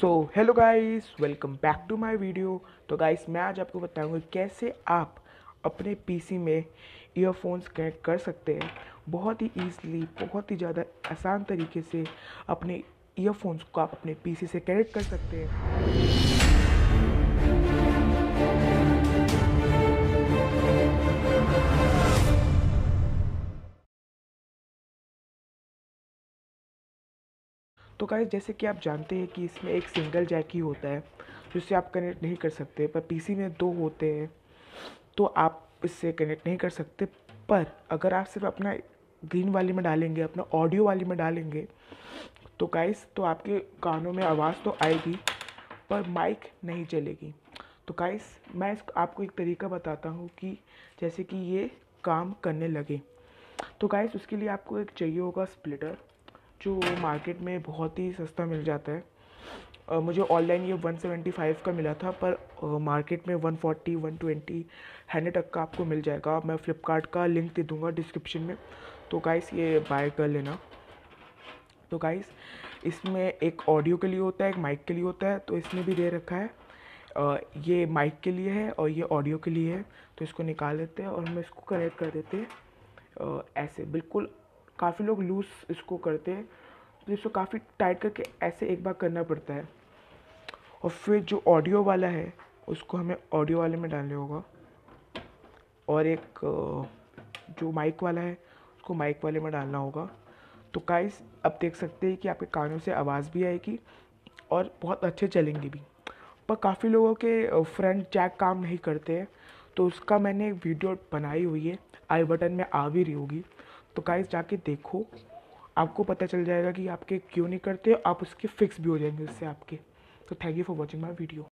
so hello guys welcome back to my video तो guys मैं आज आपको बताऊंगा कैसे आप अपने पीसी में ईयरफोन्स कनेक्ट कर सकते हैं बहुत ही ईजली बहुत ही ज़्यादा आसान तरीके से अपने ईयरफोन्स को आप अपने पीसी से कनेक्ट कर सकते हैं तो गाइस जैसे कि आप जानते हैं कि इसमें एक सिंगल जैक ही होता है जिससे आप कनेक्ट नहीं कर सकते पर पीसी में दो होते हैं तो आप इससे कनेक्ट नहीं कर सकते पर अगर आप सिर्फ अपना ग्रीन वाली में डालेंगे अपना ऑडियो वाली में डालेंगे तो गाइस तो आपके कानों में आवाज़ तो आएगी पर माइक नहीं चलेगी तो गाइस मैं इस आपको एक तरीका बताता हूँ कि जैसे कि ये काम करने लगे तो गाइस उसके लिए आपको एक चाहिए होगा स्प्लिटर जो मार्केट में बहुत ही सस्ता मिल जाता है आ, मुझे ऑनलाइन ये 175 का मिला था पर आ, मार्केट में 140, 120, हैंड तक का आपको मिल जाएगा मैं फ़्लिपकार्ट का लिंक दे दूँगा डिस्क्रिप्शन में तो गाइस ये बाय कर लेना तो गाइस इसमें एक ऑडियो के लिए होता है एक माइक के लिए होता है तो इसमें भी दे रखा है आ, ये माइक के लिए है और ये ऑडियो के लिए है तो इसको निकाल लेते हैं और हम इसको कनेक्ट कर देते हैं ऐसे बिल्कुल काफ़ी लोग लूज इसको करते हैं तो इसको काफ़ी टाइट करके ऐसे एक बार करना पड़ता है और फिर जो ऑडियो वाला है उसको हमें ऑडियो वाले में डालना होगा और एक जो माइक वाला है उसको माइक वाले में डालना होगा तो काइस अब देख सकते हैं कि आपके कानों से आवाज़ भी आएगी और बहुत अच्छे चलेंगे भी पर काफ़ी लोगों के फ्रंट जैक काम नहीं करते हैं तो उसका मैंने एक वीडियो बनाई हुई है आई बटन में आ भी रही होगी तो गाइस जाके देखो आपको पता चल जाएगा कि आपके क्यों नहीं करते आप उसके फिक्स भी हो जाएंगे उससे आपके तो thank you for watching my video